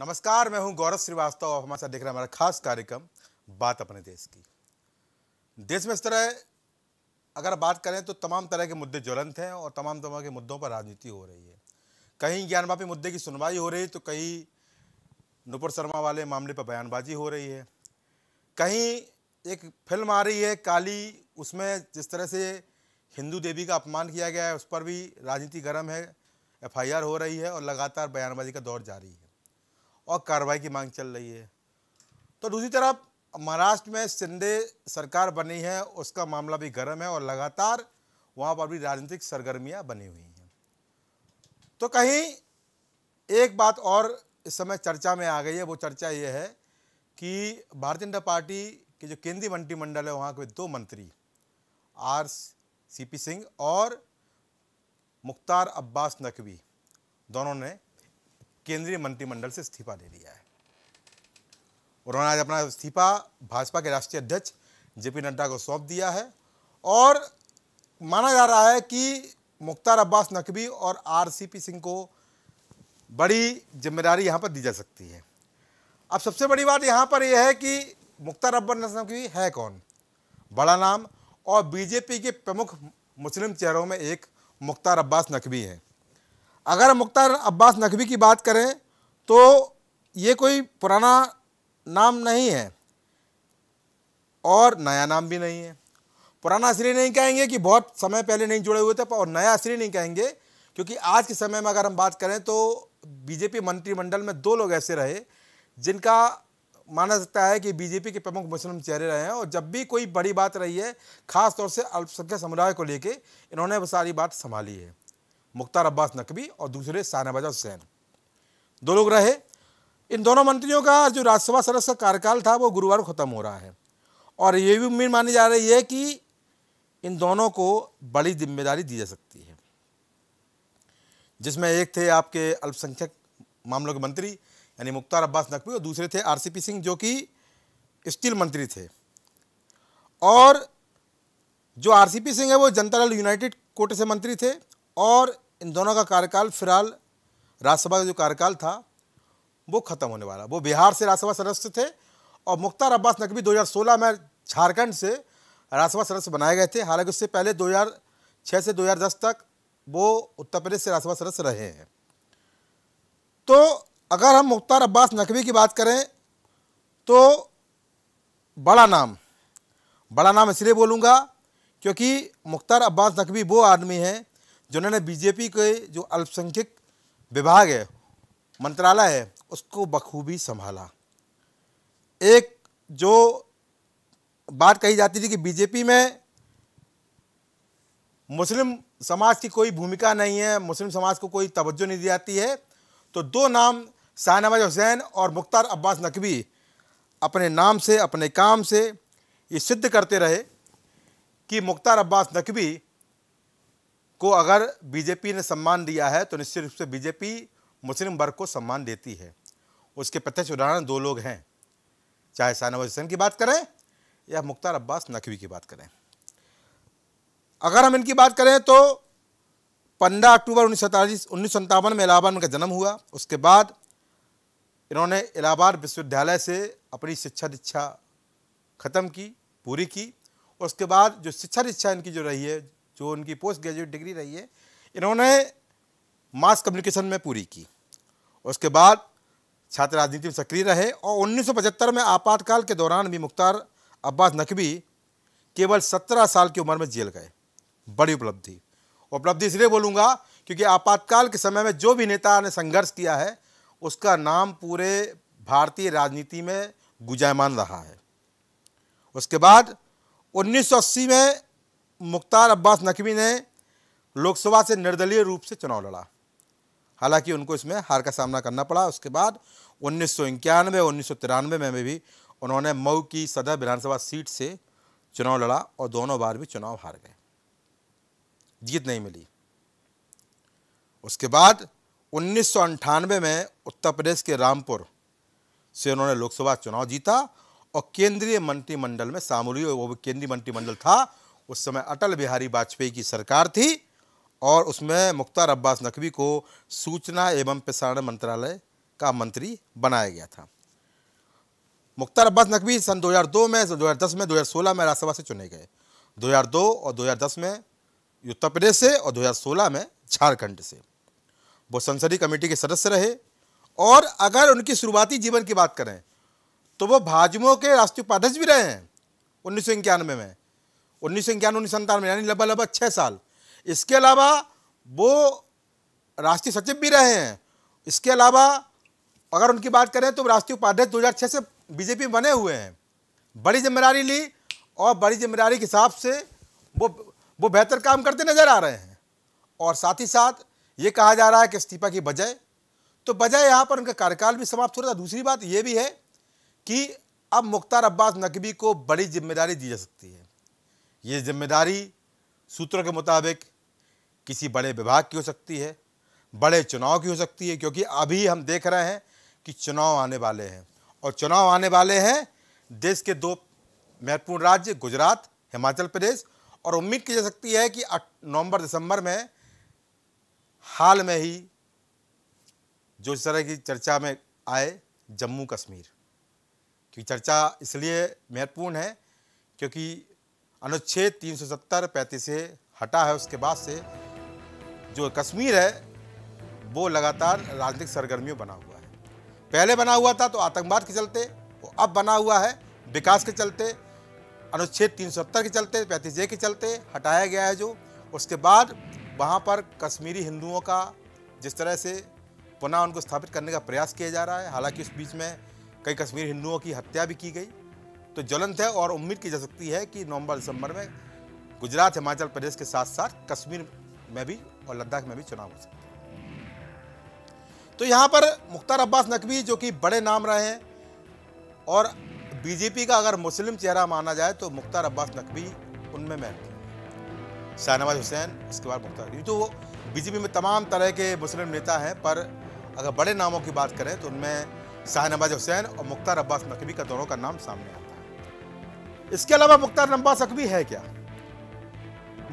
नमस्कार मैं हूं गौरव श्रीवास्तव और हमारे साथ देख रहे हैं हमारा खास कार्यक्रम बात अपने देश की देश में इस तरह अगर बात करें तो तमाम तरह के मुद्दे ज्वलंत हैं और तमाम तरह के मुद्दों पर राजनीति हो रही है कहीं ज्ञानवापी मुद्दे की सुनवाई हो रही है तो कहीं नुपुर शर्मा वाले मामले पर बयानबाजी हो रही है कहीं एक फिल्म आ रही है काली उसमें जिस तरह से हिंदू देवी का अपमान किया गया है उस पर भी राजनीति गर्म है एफआईआर हो रही है और लगातार बयानबाजी का दौर जारी है और कार्रवाई की मांग चल रही है तो दूसरी तरफ महाराष्ट्र में शिंदे सरकार बनी है उसका मामला भी गर्म है और लगातार वहाँ पर भी राजनीतिक सरगर्मियाँ बनी हुई हैं तो कहीं एक बात और इस समय चर्चा में आ गई है वो चर्चा ये है कि भारतीय जनता पार्टी के जो केंद्रीय मंत्रिमंडल है वहाँ के दो मंत्री आर सी पी सिंह और मुख्तार अब्बास नकवी दोनों ने केंद्रीय मंत्रिमंडल से इस्तीफा दे दिया है उन्होंने आज अपना इस्तीफा भाजपा के राष्ट्रीय अध्यक्ष जेपी नड्डा को सौंप दिया है और माना जा रहा है कि मुख्तार अब्बास नकवी और आरसीपी सिंह को बड़ी जिम्मेदारी यहाँ पर दी जा सकती है अब सबसे बड़ी बात यहाँ पर यह है कि मुख्तार अब्बास नकवी है कौन बड़ा नाम और बीजेपी के प्रमुख मुस्लिम चेहरों में एक मुख्तार अब्बास नकवी हैं अगर मुख्तार अब्बास नकवी की बात करें तो ये कोई पुराना नाम नहीं है और नया नाम भी नहीं है पुराना इसलिए नहीं कहेंगे कि बहुत समय पहले नहीं जुड़े हुए थे और नया इसलिए नहीं कहेंगे क्योंकि आज के समय में अगर हम बात करें तो बीजेपी मंत्रिमंडल में दो लोग ऐसे रहे जिनका माना जाता है कि बीजेपी के प्रमुख मुस्लिम चेहरे रहे हैं और जब भी कोई बड़ी बात रही है खासतौर से अल्पसंख्यक समुदाय को लेकर इन्होंने वो सारी बात संभाली है मुख्तार अब्बास नकवी और दूसरे शाहनवाजा हुसैन दो लोग रहे इन दोनों मंत्रियों का जो राज्यसभा सदस्य का कार्यकाल था वो गुरुवार को ख़त्म हो रहा है और ये भी उम्मीद मानी जा रही है कि इन दोनों को बड़ी जिम्मेदारी दी जा सकती है जिसमें एक थे आपके अल्पसंख्यक मामलों के मंत्री यानी मुख्तार अब्बास नकवी और दूसरे थे आर सिंह जो कि स्टील मंत्री थे और जो आरसीपी सिंह है वो जनता दल यूनाइटेड कोटे से मंत्री थे और इन दोनों का कार्यकाल फिलहाल राज्यसभा का जो कार्यकाल था वो ख़त्म होने वाला वो बिहार से राज्यसभा सदस्य थे और मुख्तार अब्बास नकवी 2016 में झारखंड से राज्यसभा सदस्य बनाए गए थे हालांकि उससे पहले 2006 से 2010 तक वो उत्तर प्रदेश से राज्यसभा सदस्य रहे हैं तो अगर हम मुख्तार अब्बास नकवी की बात करें तो बड़ा नाम बड़ा नाम इसलिए बोलूँगा क्योंकि मुख्तार अब्बास नकवी वो आदमी हैं जिन्होंने बीजेपी के जो अल्पसंख्यक विभाग है मंत्रालय है उसको बखूबी संभाला एक जो बात कही जाती थी कि बीजेपी में मुस्लिम समाज की कोई भूमिका नहीं है मुस्लिम समाज को कोई तवज्जो नहीं दी जाती है तो दो नाम शाहनवाज हुसैन और मुख्तार अब्बास नकवी अपने नाम से अपने काम से ये सिद्ध करते रहे कि मुख्तार अब्बास नकवी को अगर बीजेपी ने सम्मान दिया है तो निश्चित रूप से बीजेपी मुस्लिम वर्ग को सम्मान देती है उसके प्रत्यक्ष उदाहरण दो लोग हैं चाहे शाहनवाज हुसैन की बात करें या मुख्तार अब्बास नकवी की बात करें अगर हम इनकी बात करें तो 15 अक्टूबर उन्नीस सैंतालीस उन्नीस में इलाहाबाद उनका जन्म हुआ उसके बाद इन्होंने इलाहाबाद विश्वविद्यालय से अपनी शिक्षा दीक्षा ख़त्म की पूरी की उसके बाद जो शिक्षा दीक्षा इनकी जो रही है जो उनकी पोस्ट ग्रेजुएट डिग्री रही है इन्होंने मास कम्युनिकेशन में पूरी की उसके बाद छात्र राजनीति में सक्रिय रहे और 1975 में आपातकाल के दौरान भी मुख्तार अब्बास नकवी केवल 17 साल की उम्र में जेल गए बड़ी उपलब्धि उपलब्धि इसलिए बोलूँगा क्योंकि आपातकाल के समय में जो भी नेता ने संघर्ष किया है उसका नाम पूरे भारतीय राजनीति में गुजायमान रहा है उसके बाद 1980 में मुख्तार अब्बास नकवी ने लोकसभा से निर्दलीय रूप से चुनाव लड़ा हालांकि उनको इसमें हार का सामना करना पड़ा उसके बाद उन्नीस सौ इक्यानवे उन्नीस सौ तिरानवे में भी उन्होंने मऊ की सदर विधानसभा सीट से चुनाव लड़ा और दोनों बार भी चुनाव हार गए जीत नहीं मिली उसके बाद उन्नीस में उत्तर प्रदेश के रामपुर से उन्होंने लोकसभा चुनाव जीता और केंद्रीय मंत्रिमंडल में शामिल हुई वो भी केंद्रीय मंत्रिमंडल था उस समय अटल बिहारी वाजपेयी की सरकार थी और उसमें मुख्तार अब्बास नकवी को सूचना एवं प्रसारण मंत्रालय का मंत्री बनाया गया था मुख्तार अब्बास नकवी सन 2002 में 2010 में 2016 में राज्यसभा से चुने गए 2002 और 2010 में उत्तर प्रदेश से और 2016 में झारखंड से वो संसदीय कमेटी के सदस्य रहे और अगर उनकी शुरुआती जीवन की बात करें तो वो भाजपा के राष्ट्रीय उपाध्यक्ष भी रहे हैं उन्नीस में उन्नीस सौ इक्यानवे उन्नीस में यानी लगभग लगभग छः साल इसके अलावा वो राष्ट्रीय सचिव भी रहे हैं इसके अलावा अगर उनकी बात करें तो राष्ट्रीय उपाध्यक्ष 2006 से बीजेपी बने हुए हैं बड़ी जिम्मेदारी ली और बड़ी जिम्मेदारी के हिसाब से वो वो बेहतर काम करते नज़र आ रहे हैं और साथ ही साथ ये कहा जा रहा है कि इस्तीफा की बजाय तो बजाय यहाँ पर उनका कार्यकाल भी समाप्त हो रहा था दूसरी बात ये भी है कि अब मुख्तार अब्बास नकवी को बड़ी जिम्मेदारी दी जा सकती है ये जिम्मेदारी सूत्रों के मुताबिक किसी बड़े विभाग की हो सकती है बड़े चुनाव की हो सकती है क्योंकि अभी हम देख रहे हैं कि चुनाव आने वाले हैं और चुनाव आने वाले हैं देश के दो महत्वपूर्ण राज्य गुजरात हिमाचल प्रदेश और उम्मीद की जा सकती है कि नवंबर दिसंबर में हाल में ही जो इस तरह की चर्चा में आए जम्मू कश्मीर की चर्चा इसलिए महत्वपूर्ण है क्योंकि अनुच्छेद 370 पैंतीस ए हटा है उसके बाद से जो कश्मीर है वो लगातार राजनीतिक सरगर्मियों बना हुआ है पहले बना हुआ था तो आतंकवाद के चलते वो अब बना हुआ है विकास के चलते अनुच्छेद 370 के चलते पैंतीस ए के चलते हटाया गया है जो उसके बाद वहाँ पर कश्मीरी हिंदुओं का जिस तरह से पुनः उनको स्थापित करने का प्रयास किया जा रहा है हालांकि उस बीच में कई कश्मीरी हिंदुओं की हत्या भी की गई तो ज्वलंत है और उम्मीद की जा सकती है कि नवंबर दिसंबर में गुजरात हिमाचल प्रदेश के साथ साथ कश्मीर में भी और लद्दाख में भी चुनाव हो सकते हैं तो यहाँ पर मुख्तार अब्बास नकवी जो कि बड़े नाम रहे हैं और बीजेपी का अगर मुस्लिम चेहरा माना जाए तो मुख्तार अब्बास नकवी उनमें मैं शाहनवाज हुसैन उसके बाद मुख्तार जो तो बीजेपी में तमाम तरह के मुस्लिम नेता हैं पर अगर बड़े नामों की बात करें तो उनमें शाहनवाज हुसैन और मुख्तार अब्बास नकवी का दोनों का नाम सामने आता है इसके अलावा मुख्तार अब्बास नकवी है क्या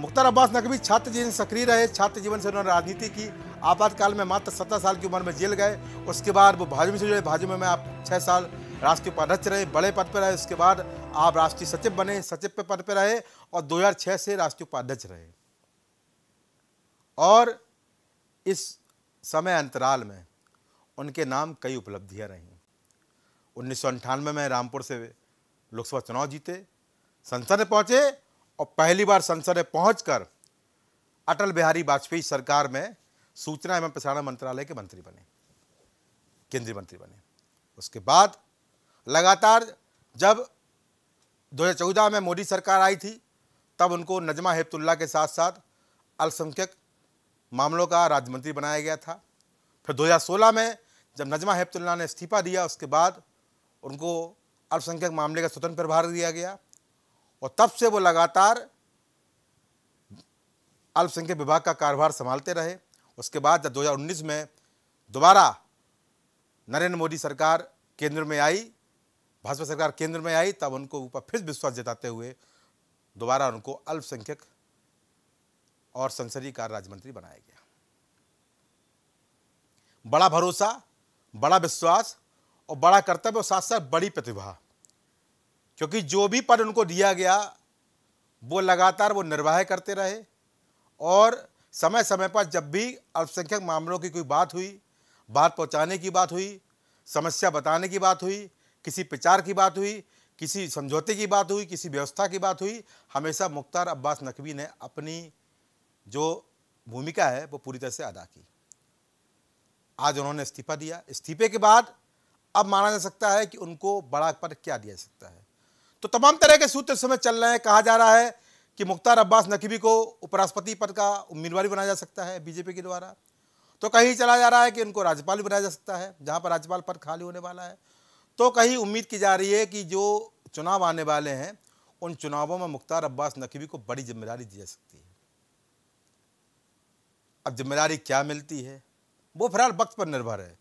मुख्तार अब्बास नकवी छात्र जीवन सक्रिय रहे छात्र जीवन से उन्होंने राजनीति की आपातकाल में मात्र सत्रह साल की उम्र में जेल गए उसके बाद वो भाजपा से जुड़े भाजपा में आप छः साल राष्ट्रीय उपाध्यक्ष रहे बड़े पद पर रहे उसके बाद आप राष्ट्रीय सचिव बने सचिव पे पद पर रहे और 2006 से राष्ट्रीय उपाध्यक्ष रहे और इस समय अंतराल में उनके नाम कई उपलब्धियां रहीं उन्नीस में रामपुर से लोकसभा चुनाव जीते संसद में पहुंचे और पहली बार संसद में पहुंचकर अटल बिहारी वाजपेयी सरकार में सूचना एवं प्रसारण मंत्रालय के मंत्री बने केंद्रीय मंत्री बने उसके बाद लगातार जब 2014 में मोदी सरकार आई थी तब उनको नजमा हेपतुल्ला के साथ साथ अल्पसंख्यक मामलों का राज्य मंत्री बनाया गया था फिर 2016 में जब नजमा हेपतुल्ला ने इस्तीफा दिया उसके बाद उनको अल्पसंख्यक मामले का स्वतंत्र प्रभार दिया गया और तब से वो लगातार अल्पसंख्यक विभाग का कारोबार संभालते रहे उसके बाद जब 2019 में दोबारा नरेंद्र मोदी सरकार केंद्र में आई भाजपा सरकार केंद्र में आई तब उनको ऊपर फिर विश्वास जताते हुए दोबारा उनको अल्पसंख्यक और संसदीय कार्य राज्य मंत्री बनाया गया बड़ा भरोसा बड़ा विश्वास और बड़ा कर्तव्य और साथ साथ बड़ी प्रतिभा क्योंकि जो भी पद उनको दिया गया वो लगातार वो निर्वाह करते रहे और समय समय पर जब भी अल्पसंख्यक मामलों की कोई बात हुई बात पहुंचाने की बात हुई समस्या बताने की बात हुई किसी प्रचार की बात हुई किसी समझौते की बात हुई किसी व्यवस्था की बात हुई हमेशा मुख्तार अब्बास नकवी ने अपनी जो भूमिका है वो पूरी तरह से अदा की आज उन्होंने इस्तीफा दिया इस्तीफे के बाद अब माना जा सकता है कि उनको बड़ा पद क्या दिया जा सकता है तो तमाम तरह के सूत्र इस समय चल रहे हैं कहा जा रहा है कि मुख्तार अब्बास नकवी को उपराष्ट्रपति पद का उम्मीदवार बनाया जा सकता है बीजेपी के द्वारा तो कहीं चला जा रहा है कि उनको राज्यपाल भी बनाया जा सकता है जहाँ पर राज्यपाल पद खाली होने वाला है तो कहीं उम्मीद की जा रही है कि जो चुनाव आने वाले हैं उन चुनावों में मुख्तार अब्बास नकवी को बड़ी जिम्मेदारी दी जा सकती है अब जिम्मेदारी क्या मिलती है वो फिलहाल वक्त पर निर्भर है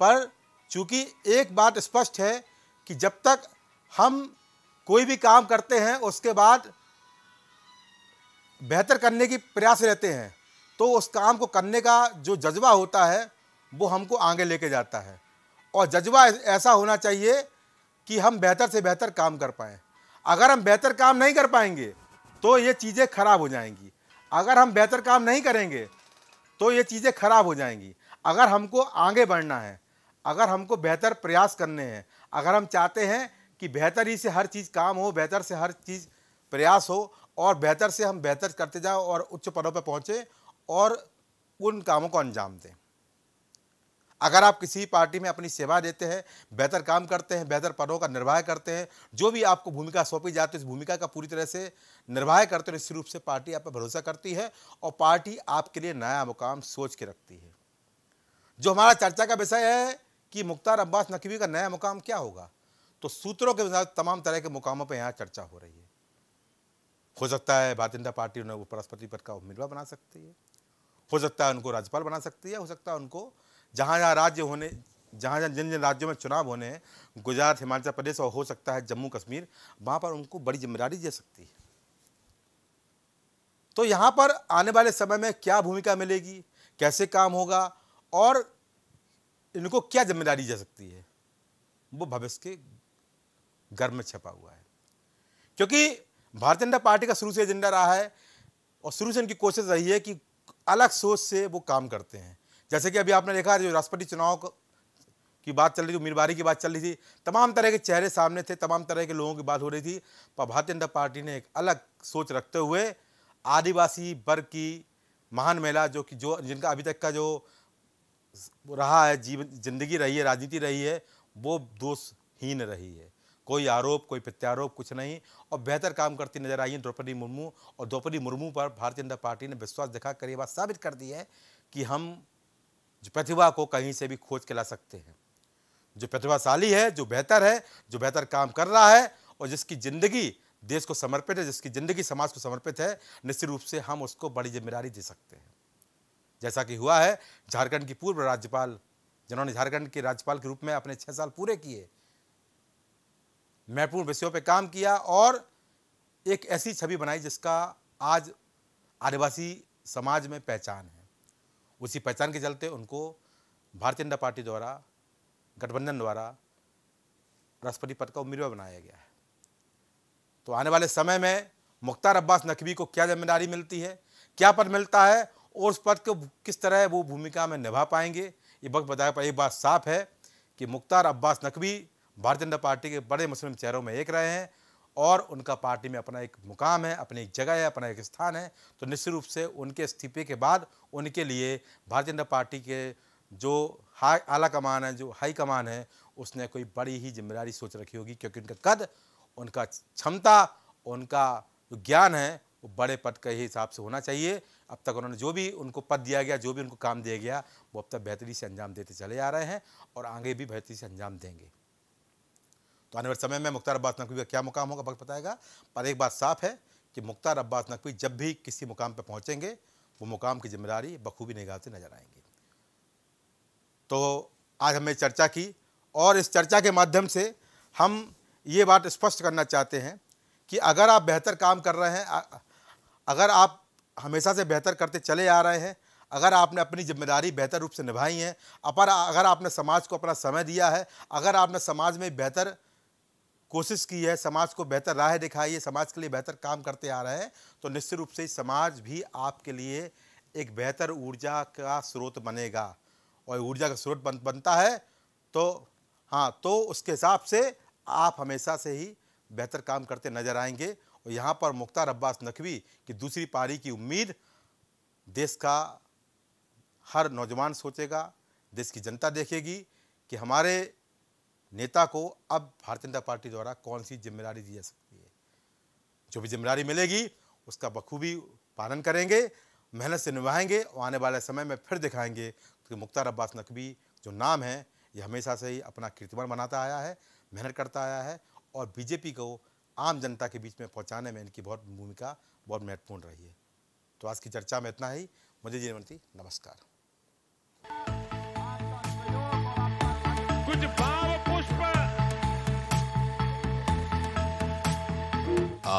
पर चूंकि एक बात स्पष्ट है कि जब तक हम कोई भी काम करते हैं उसके बाद बेहतर करने की प्रयास रहते हैं तो उस काम को करने का जो जज्बा होता है वो हमको आगे लेके जाता है और जज्बा ऐसा होना चाहिए कि हम बेहतर से बेहतर काम कर पाएँ अगर हम बेहतर काम नहीं कर पाएंगे तो ये चीज़ें खराब हो जाएंगी अगर हम बेहतर काम नहीं करेंगे तो ये चीज़ें खराब हो जाएंगी अगर हमको आगे बढ़ना है अगर हमको बेहतर प्रयास करने हैं अगर हम चाहते हैं कि बेहतर ही से हर चीज़ काम हो बेहतर से हर चीज़ प्रयास हो और बेहतर से हम बेहतर करते जाएं और उच्च पदों पर पहुँचें और उन कामों को अंजाम दें अगर आप किसी पार्टी में अपनी सेवा देते हैं बेहतर काम करते हैं बेहतर पदों का निर्वाह करते हैं जो भी आपको भूमिका सौंपी जाती है उस भूमिका का पूरी तरह से निर्वाह करते हैं तो निश्चित रूप से पार्टी आप पर भरोसा करती है और पार्टी आपके लिए नया मुकाम सोच के रखती है जो हमारा चर्चा का विषय है कि मुख्तार अब्बास नकवी का नया मुकाम क्या होगा तो सूत्रों के साथ तमाम तरह के मुकामों पर यहाँ चर्चा हो रही है हो सकता है भारतीय जनता पार्टी उन्हें उपराष्ट्रपति पद का उम्मीदवार बना सकती है हो सकता है उनको राज्यपाल बना सकती है हो सकता है उनको जहाँ जहाँ राज्य होने जहाँ जहाँ जिन जिन राज्यों में चुनाव होने हैं गुजरात हिमाचल प्रदेश और हो सकता है जम्मू कश्मीर वहाँ पर उनको बड़ी जिम्मेदारी दे सकती है तो यहाँ पर आने वाले समय में क्या भूमिका मिलेगी कैसे काम होगा और इनको क्या जिम्मेदारी दे सकती है वो भविष्य के गर्भ में छपा हुआ है क्योंकि भारतीय जनता पार्टी का शुरू से एजेंडा रहा है और शुरू से उनकी कोशिश रही है कि अलग सोच से वो काम करते हैं जैसे कि अभी आपने देखा जो राष्ट्रपति चुनाव की बात चल रही थी उम्मीदवारी की बात चल रही थी तमाम तरह के चेहरे सामने थे तमाम तरह के लोगों की बात हो रही थी पर भारतीय जनता पार्टी ने एक अलग सोच रखते हुए आदिवासी वर्ग की महान महिला जो कि जो जिनका अभी तक का जो रहा है जीवन जिंदगी रही है राजनीति रही है वो दोषहीन रही है कोई आरोप कोई प्रत्यारोप कुछ नहीं और बेहतर काम करती नजर आई है द्रौपदी मुर्मू और द्रौपदी मुर्मू पर भारतीय जनता पार्टी ने विश्वास दिखा कर ये बात साबित कर दी है कि हम प्रतिभा को कहीं से भी खोज के ला सकते हैं जो प्रतिभाशाली है जो बेहतर है जो बेहतर काम कर रहा है और जिसकी ज़िंदगी देश को समर्पित है जिसकी ज़िंदगी समाज को समर्पित है निश्चित रूप से हम उसको बड़ी जिम्मेदारी दे सकते हैं जैसा कि हुआ है झारखंड की पूर्व राज्यपाल जिन्होंने झारखंड के राज्यपाल के रूप में अपने छः साल पूरे किए महत्वपूर्ण विषयों पर काम किया और एक ऐसी छवि बनाई जिसका आज आदिवासी समाज में पहचान है उसी पहचान के चलते उनको भारतीय जनता पार्टी द्वारा गठबंधन द्वारा राष्ट्रपति पद का उम्मीदवार बनाया गया है तो आने वाले समय में मुख्तार अब्बास नकवी को क्या जिम्मेदारी मिलती है क्या पद मिलता है और उस पद को किस तरह वो भूमिका में निभा पाएंगे ये वक्त बताया पर एक बात साफ है कि मुख्तार अब्बास नकवी भारतीय जनता पार्टी के बड़े मुस्लिम चेहरों में एक रहे हैं और उनका पार्टी में अपना एक मुकाम है अपनी एक जगह है अपना एक स्थान है तो निश्चित रूप से उनके इस्तीफे के बाद उनके लिए भारतीय जनता पार्टी के जो हाई आला कमान है जो हाई कमान है उसने कोई बड़ी ही जिम्मेदारी सोच रखी होगी क्योंकि उनका कद उनका क्षमता उनका जो ज्ञान है वो बड़े पद के हिसाब से होना चाहिए अब तक उन्होंने जो भी उनको पद दिया गया जो भी उनको काम दिया गया वो अब तक बेहतरी से अंजाम देते चले आ रहे हैं और आगे भी बेहतरी से अंजाम देंगे तो आने वाले समय में मुख्तार अब्बास नकवी का क्या मुकाम होगा वक्त बताएगा पर एक बात साफ है कि मुख्तार अब्बास नकवी जब भी किसी मुकाम पर पहुँचेंगे वो मुकाम की जिम्मेदारी बखूबी निगाह से नजर आएंगे तो आज हमने चर्चा की और इस चर्चा के माध्यम से हम ये बात स्पष्ट करना चाहते हैं कि अगर आप बेहतर काम कर रहे हैं अगर आप हमेशा से बेहतर करते चले आ रहे हैं अगर आपने अपनी जिम्मेदारी बेहतर रूप से निभाई है अपर अगर आपने समाज को अपना समय दिया है अगर आपने समाज में बेहतर कोशिश की है समाज को बेहतर राह दिखाई है समाज के लिए बेहतर काम करते आ रहे हैं तो निश्चित रूप से समाज भी आपके लिए एक बेहतर ऊर्जा का स्रोत बनेगा और ऊर्जा का स्रोत बन, बनता है तो हाँ तो उसके हिसाब से आप हमेशा से ही बेहतर काम करते नजर आएंगे और यहाँ पर मुख्तार अब्बास नकवी की दूसरी पारी की उम्मीद देश का हर नौजवान सोचेगा देश की जनता देखेगी कि हमारे नेता को अब भारतीय जनता पार्टी द्वारा कौन सी जिम्मेदारी दी जा सकती है जो भी जिम्मेदारी मिलेगी उसका बखूबी पालन करेंगे मेहनत से निभाएंगे और आने वाले समय में फिर दिखाएंगे कि मुख्तार अब्बास नकवी जो नाम है ये हमेशा से ही अपना कीर्तिमान बनाता आया है मेहनत करता आया है और बीजेपी को आम जनता के बीच में पहुंचाने में इनकी बहुत भूमिका बहुत महत्वपूर्ण रही है तो आज की चर्चा में इतना ही मुझे जीवंती नमस्कार कुछ बात